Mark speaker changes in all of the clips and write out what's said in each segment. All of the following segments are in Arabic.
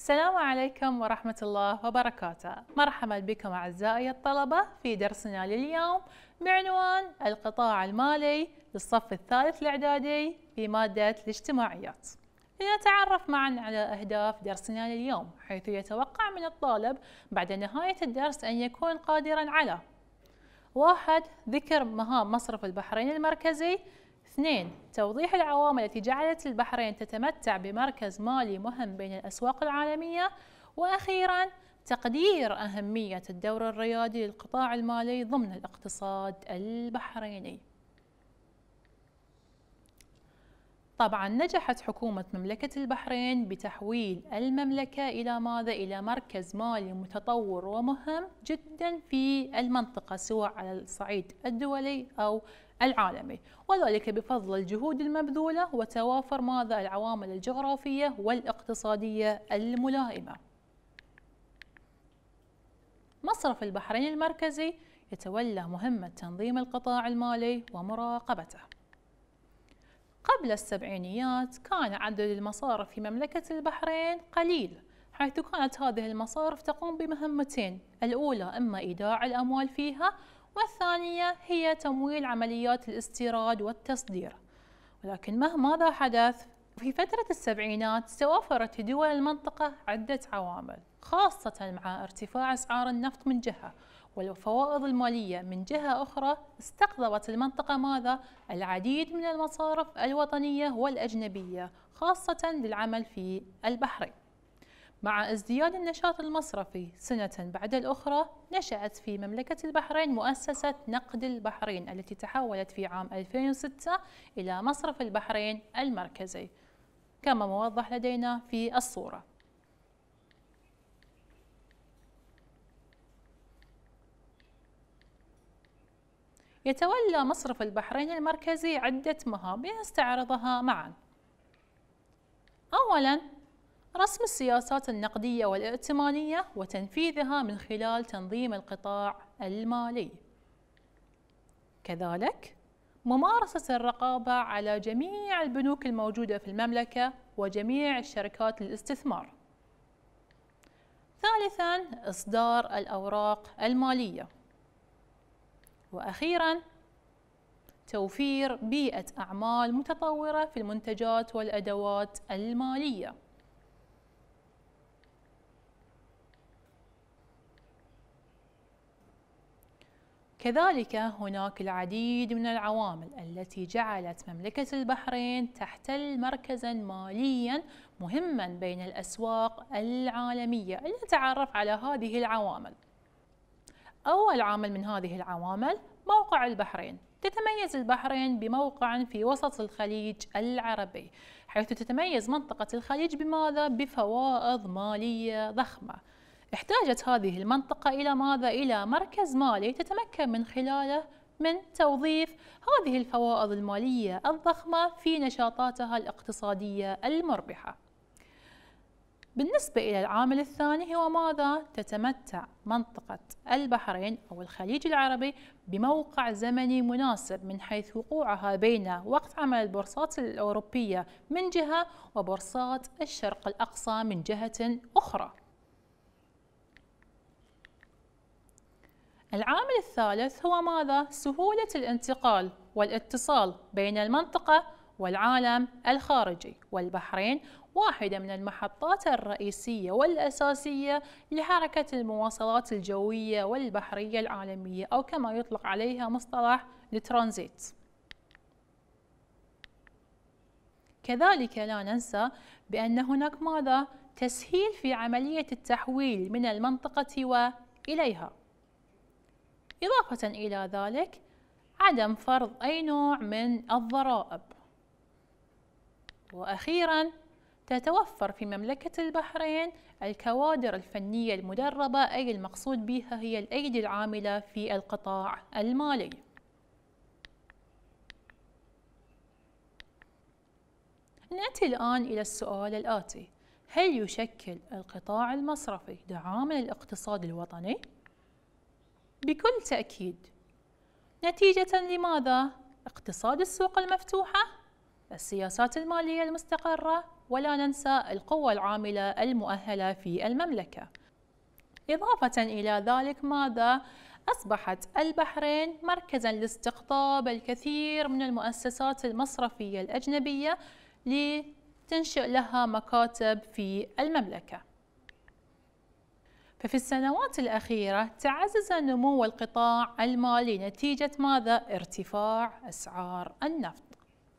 Speaker 1: السلام عليكم ورحمة الله وبركاته مرحبا بكم أعزائي الطلبة في درسنا لليوم بعنوان القطاع المالي للصف الثالث الإعدادي في مادة الاجتماعيات لنتعرف معا على أهداف درسنا لليوم حيث يتوقع من الطالب بعد نهاية الدرس أن يكون قادرا على واحد ذكر مهام مصرف البحرين المركزي اثنين توضيح العوامل التي جعلت البحرين تتمتع بمركز مالي مهم بين الأسواق العالمية وأخيرا تقدير أهمية الدور الريادي للقطاع المالي ضمن الاقتصاد البحريني طبعا نجحت حكومة مملكة البحرين بتحويل المملكة إلى ماذا؟ إلى مركز مالي متطور ومهم جدا في المنطقة سواء على الصعيد الدولي أو العالمي وذلك بفضل الجهود المبذولة وتوافر ماذا العوامل الجغرافية والاقتصادية الملائمة مصرف البحرين المركزي يتولى مهمة تنظيم القطاع المالي ومراقبته قبل السبعينيات كان عدد المصارف في مملكة البحرين قليل حيث كانت هذه المصارف تقوم بمهمتين الأولى إما إيداع الأموال فيها والثانية هي تمويل عمليات الاستيراد والتصدير ولكن مهما حدث في فترة السبعينات توافرت في دول المنطقة عدة عوامل خاصة مع ارتفاع أسعار النفط من جهة والفوائض المالية من جهة أخرى استقطبت المنطقة ماذا؟ العديد من المصارف الوطنية والأجنبية خاصة للعمل في البحرين مع ازدياد النشاط المصرفي سنة بعد الأخرى نشأت في مملكة البحرين مؤسسة نقد البحرين التي تحولت في عام 2006 إلى مصرف البحرين المركزي كما موضح لدينا في الصورة يتولى مصرف البحرين المركزي عدة مهام لنستعرضها معا أولا رسم السياسات النقدية والائتمانية وتنفيذها من خلال تنظيم القطاع المالي كذلك ممارسة الرقابة على جميع البنوك الموجودة في المملكة وجميع الشركات للاستثمار ثالثا إصدار الأوراق المالية وأخيرا توفير بيئة أعمال متطورة في المنتجات والأدوات المالية كذلك هناك العديد من العوامل التي جعلت مملكة البحرين تحتل مركزا ماليا مهما بين الأسواق العالمية لنتعرف على هذه العوامل أول عامل من هذه العوامل موقع البحرين تتميز البحرين بموقع في وسط الخليج العربي حيث تتميز منطقة الخليج بماذا؟ بفوائض مالية ضخمة احتاجت هذه المنطقة إلى ماذا؟ إلى مركز مالي تتمكن من خلاله من توظيف هذه الفوائض المالية الضخمة في نشاطاتها الاقتصادية المربحة. بالنسبة إلى العامل الثاني هو ماذا؟ تتمتع منطقة البحرين أو الخليج العربي بموقع زمني مناسب من حيث وقوعها بين وقت عمل البورصات الأوروبية من جهة وبورصات الشرق الأقصى من جهة أخرى. العامل الثالث هو ماذا؟ سهولة الانتقال والاتصال بين المنطقة والعالم الخارجي والبحرين واحدة من المحطات الرئيسية والأساسية لحركة المواصلات الجوية والبحرية العالمية أو كما يطلق عليها مصطلح الترانزيت كذلك لا ننسى بأن هناك ماذا؟ تسهيل في عملية التحويل من المنطقة وإليها إضافة إلى ذلك عدم فرض أي نوع من الضرائب وأخيرا تتوفر في مملكة البحرين الكوادر الفنية المدربة أي المقصود بها هي الأيدي العاملة في القطاع المالي نأتي الآن إلى السؤال الآتي هل يشكل القطاع المصرفي دعامة للاقتصاد الوطني؟ بكل تأكيد نتيجة لماذا؟ اقتصاد السوق المفتوحة السياسات المالية المستقرة ولا ننسى القوة العاملة المؤهلة في المملكة إضافة إلى ذلك ماذا؟ أصبحت البحرين مركزا لاستقطاب الكثير من المؤسسات المصرفية الأجنبية لتنشئ لها مكاتب في المملكة ففي السنوات الأخيرة تعزز نمو القطاع المالي نتيجة ماذا؟ ارتفاع أسعار النفط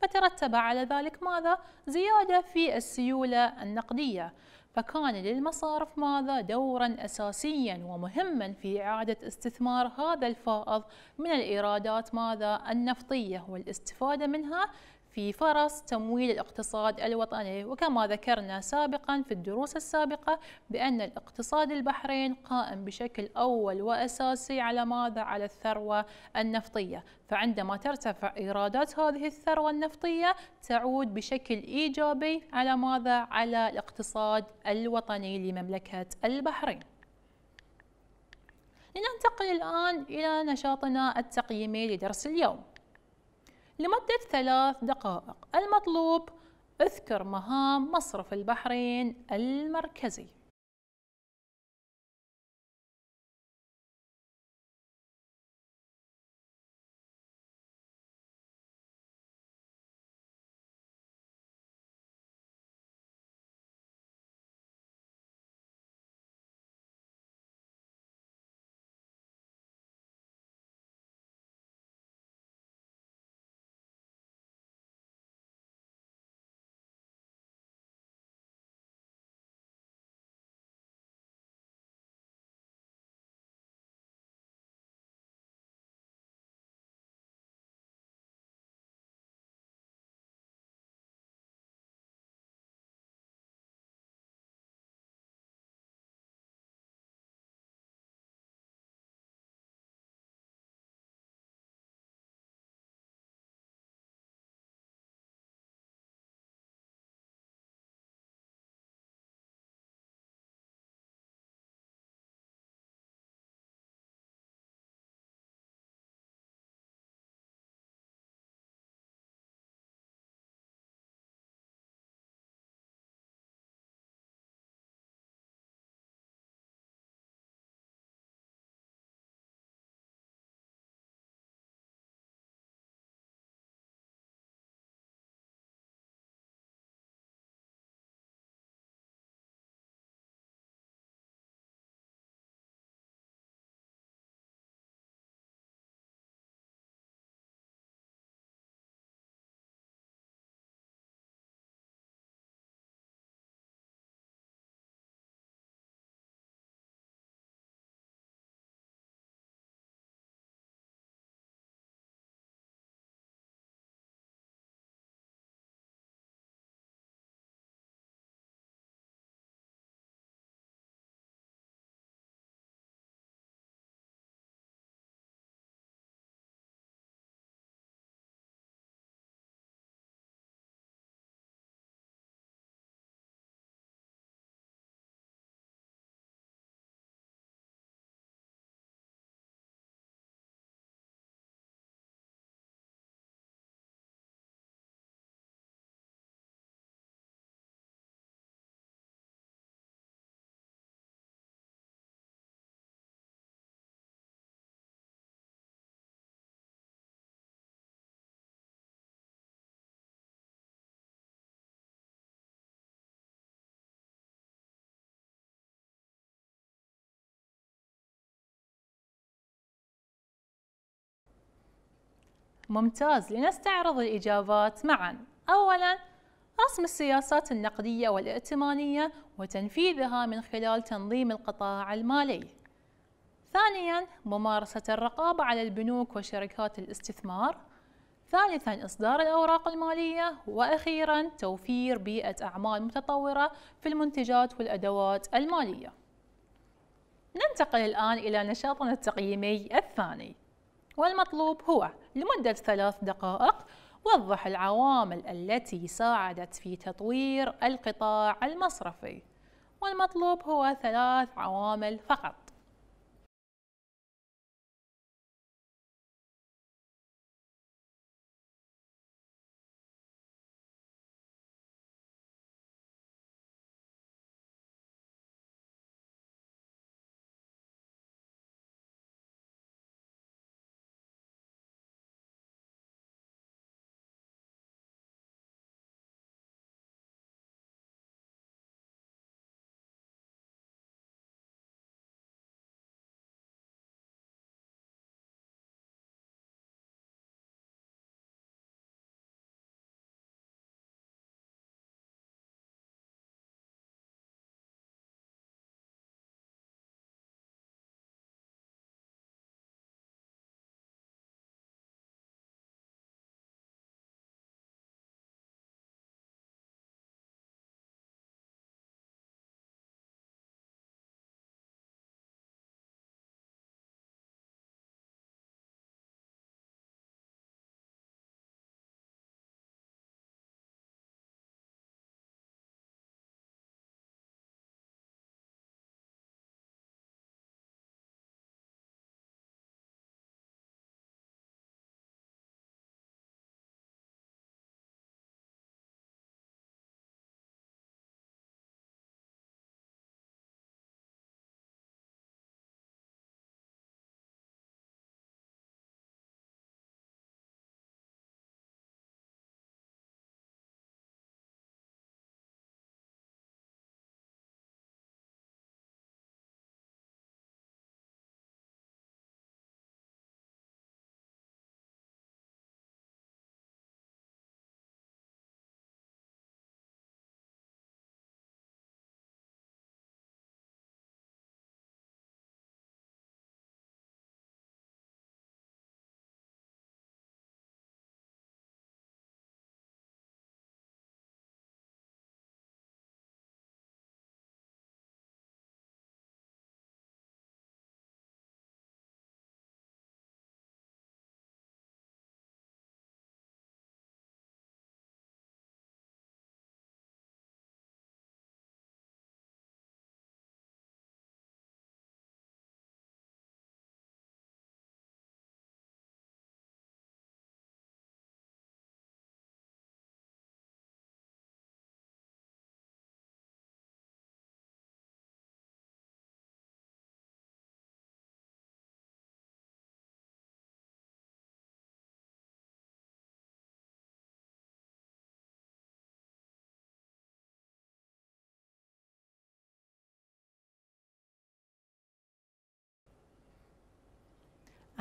Speaker 1: فترتب على ذلك ماذا؟ زيادة في السيولة النقدية فكان للمصارف ماذا؟ دورا أساسيا ومهما في إعادة استثمار هذا الفائض من الإيرادات ماذا؟ النفطية والاستفادة منها في فرص تمويل الاقتصاد الوطني وكما ذكرنا سابقا في الدروس السابقة بأن الاقتصاد البحرين قائم بشكل أول وأساسي على ماذا؟ على الثروة النفطية فعندما ترتفع إيرادات هذه الثروة النفطية تعود بشكل إيجابي على ماذا؟ على الاقتصاد الوطني لمملكة البحرين لننتقل الآن إلى نشاطنا التقييمي لدرس اليوم لمدة ثلاث دقائق المطلوب اذكر مهام مصرف البحرين المركزي ممتاز لنستعرض الإجابات معا أولا رسم السياسات النقدية والائتمانية وتنفيذها من خلال تنظيم القطاع المالي ثانيا ممارسة الرقابة على البنوك وشركات الاستثمار ثالثا إصدار الأوراق المالية وأخيرا توفير بيئة أعمال متطورة في المنتجات والأدوات المالية ننتقل الآن إلى نشاطنا التقييمي الثاني والمطلوب هو لمدة ثلاث دقائق وضح العوامل التي ساعدت في تطوير القطاع المصرفي والمطلوب هو ثلاث عوامل فقط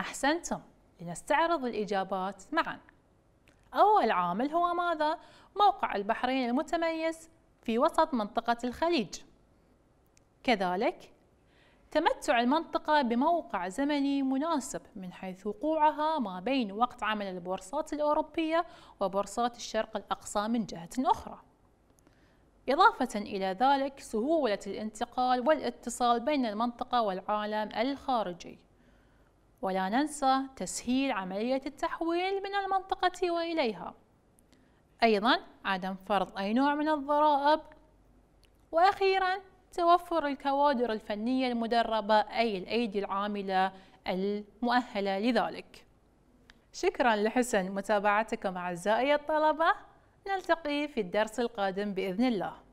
Speaker 1: أحسنتم لنستعرض الإجابات معا أول عامل هو ماذا؟ موقع البحرين المتميز في وسط منطقة الخليج كذلك تمتع المنطقة بموقع زمني مناسب من حيث وقوعها ما بين وقت عمل البورصات الأوروبية وبورصات الشرق الأقصى من جهة أخرى إضافة إلى ذلك سهولة الانتقال والاتصال بين المنطقة والعالم الخارجي ولا ننسى تسهيل عملية التحويل من المنطقة وإليها أيضا عدم فرض أي نوع من الضرائب وأخيرا توفر الكوادر الفنية المدربة أي الأيدي العاملة المؤهلة لذلك شكرا لحسن متابعتكم أعزائي الطلبة نلتقي في الدرس القادم بإذن الله